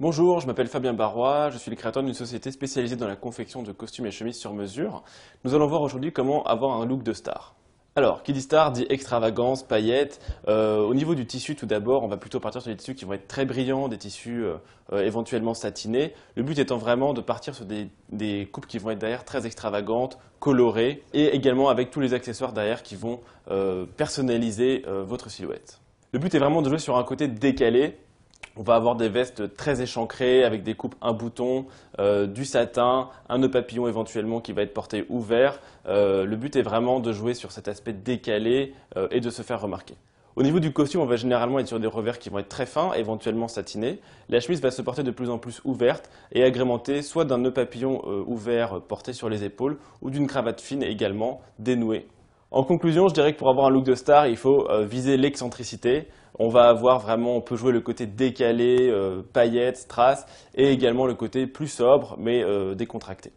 Bonjour, je m'appelle Fabien Barrois, je suis le créateur d'une société spécialisée dans la confection de costumes et chemises sur mesure. Nous allons voir aujourd'hui comment avoir un look de star. Alors, qui dit star dit extravagance, paillettes. Euh, au niveau du tissu, tout d'abord, on va plutôt partir sur des tissus qui vont être très brillants, des tissus euh, euh, éventuellement satinés. Le but étant vraiment de partir sur des, des, coupes qui vont être derrière très extravagantes, colorées, et également avec tous les accessoires derrière qui vont personnaliser votre silhouette. Le but est vraiment de jouer sur un côté décalé, on va avoir des vestes très échancrées avec des coupes un bouton, euh, du satin, un nœud papillon éventuellement qui va être porté ouvert. Euh, le but est vraiment de jouer sur cet aspect décalé euh, et de se faire remarquer. Au niveau du costume, on va généralement être sur des revers qui vont être très fins, éventuellement satinés. La chemise va se porter de plus en plus ouverte et agrémentée soit d'un nœud papillon ouvert porté sur les épaules ou d'une cravate fine également dénouée. En conclusion, je dirais que pour avoir un look de star, il faut viser l'excentricité, on va avoir vraiment, on peut jouer le côté décalé, euh, paillettes, strass, et également le côté plus sobre mais euh, décontracté.